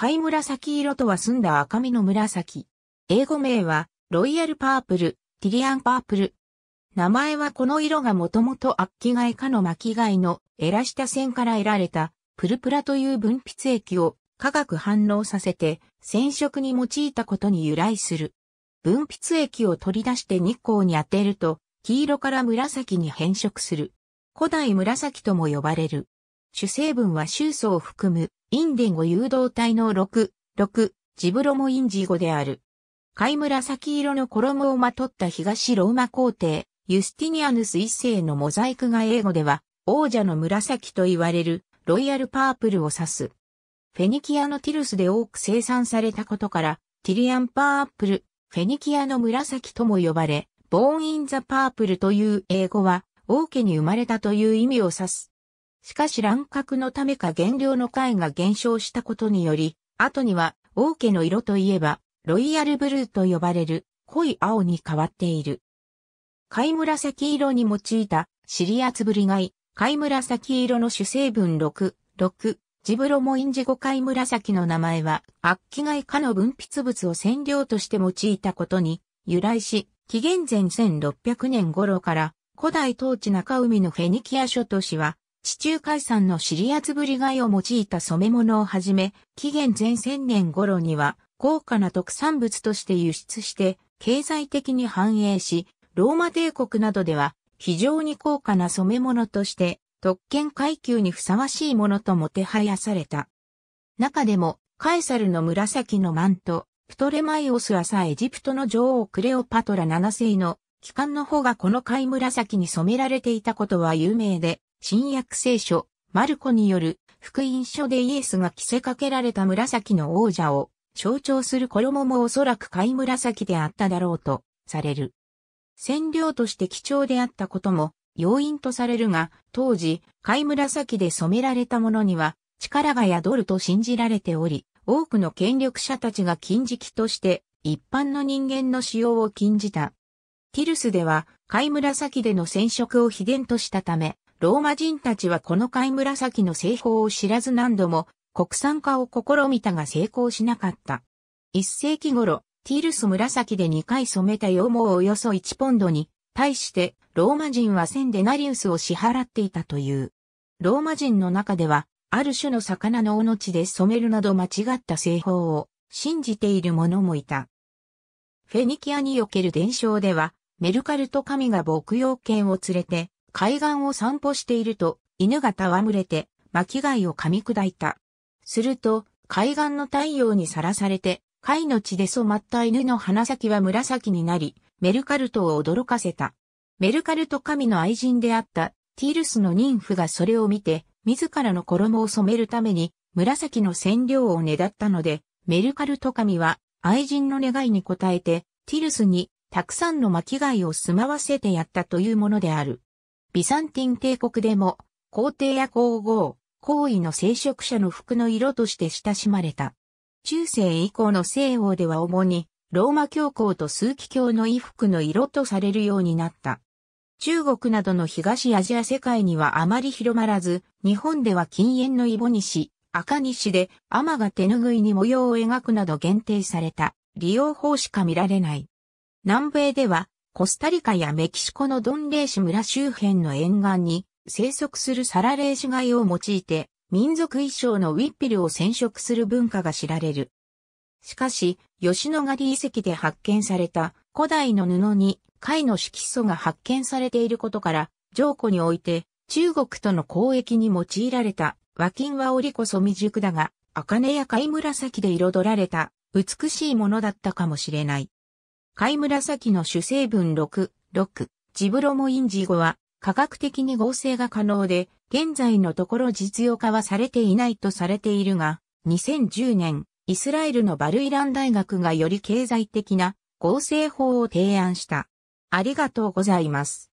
貝紫色とは澄んだ赤身の紫。英語名は、ロイヤルパープル、ティリアンパープル。名前はこの色がもともと悪気貝科の巻貝のエラた線から得られたプルプラという分泌液を化学反応させて染色に用いたことに由来する。分泌液を取り出して日光に当てると黄色から紫に変色する。古代紫とも呼ばれる。主成分は臭素を含む、インデンゴ誘導体の6、6、ジブロモインジゴである。貝紫色の衣をまとった東ローマ皇帝、ユスティニアヌス一世のモザイクが英語では、王者の紫と言われる、ロイヤルパープルを指す。フェニキアのティルスで多く生産されたことから、ティリアンパープル、フェニキアの紫とも呼ばれ、ボーン・イン・ザ・パープルという英語は、王家に生まれたという意味を指す。しかし乱獲のためか原料の貝が減少したことにより、後には王家の色といえば、ロイヤルブルーと呼ばれる濃い青に変わっている。貝紫色に用いたシリアツブリ貝、貝紫色の主成分6、6、ジブロモインジゴ貝紫の名前は、悪気貝かの分泌物を染料として用いたことに由来し、紀元前1600年頃から古代統治中海のフェニキア諸都市は地中海産のシリアつブリ貝を用いた染め物をはじめ、紀元前1000年頃には高価な特産物として輸出して経済的に繁栄し、ローマ帝国などでは非常に高価な染め物として特権階級にふさわしいものともてはやされた。中でもカエサルの紫のマント、プトレマイオス朝エジプトの女王クレオパトラ7世の帰還の方がこの貝紫に染められていたことは有名で、新約聖書、マルコによる福音書でイエスが着せかけられた紫の王者を象徴する衣もおそらく貝紫であっただろうとされる。染料として貴重であったことも要因とされるが、当時、貝紫で染められたものには力が宿ると信じられており、多くの権力者たちが禁じ食として一般の人間の使用を禁じた。ティルスでは貝紫での染色を秘伝としたため、ローマ人たちはこの貝紫の製法を知らず何度も国産化を試みたが成功しなかった。1世紀頃、ティールス紫で2回染めた羊毛およそ1ポンドに、対してローマ人は1000デナリウスを支払っていたという。ローマ人の中では、ある種の魚の尾のちで染めるなど間違った製法を信じている者もいた。フェニキアにおける伝承では、メルカルト神が牧羊犬を連れて、海岸を散歩していると、犬が戯れて、巻貝を噛み砕いた。すると、海岸の太陽にさらされて、貝の血で染まった犬の鼻先は紫になり、メルカルトを驚かせた。メルカルト神の愛人であったティールスの妊婦がそれを見て、自らの衣を染めるために、紫の染料をねだったので、メルカルト神は、愛人の願いに応えて、ティルスに、たくさんの巻貝を住まわせてやったというものである。ビサンティン帝国でも、皇帝や皇后、皇位の聖職者の服の色として親しまれた。中世以降の西欧では主に、ローマ教皇と枢機卿の衣服の色とされるようになった。中国などの東アジア世界にはあまり広まらず、日本では禁煙のイボニシ、赤ニシで、天が手ぬぐいに模様を描くなど限定された、利用法しか見られない。南米では、コスタリカやメキシコのドンレーシ村周辺の沿岸に生息するサラレーシ貝を用いて民族衣装のウィッピルを染色する文化が知られる。しかし、吉野ヶ里遺跡で発見された古代の布に貝の色素が発見されていることから、上古において中国との交易に用いられた和金は織こそ未熟だが、茜や貝紫で彩られた美しいものだったかもしれない。貝紫の主成分6、6、ジブロモインジゴは科学的に合成が可能で、現在のところ実用化はされていないとされているが、2010年、イスラエルのバルイラン大学がより経済的な合成法を提案した。ありがとうございます。